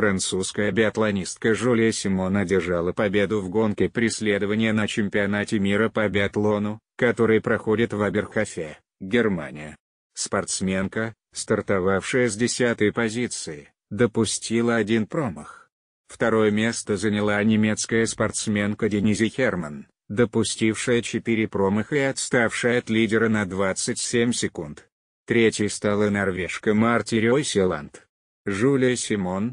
Французская биатлонистка Жулия Симон одержала победу в гонке преследования на чемпионате мира по биатлону, который проходит в Аберхофе, Германия. Спортсменка, стартовавшая с десятой позиции, допустила один промах. Второе место заняла немецкая спортсменка Денизи Херман, допустившая 4 промаха и отставшая от лидера на 27 секунд. Третьей стала норвежка Марти Ройселанд. Жулия Симон,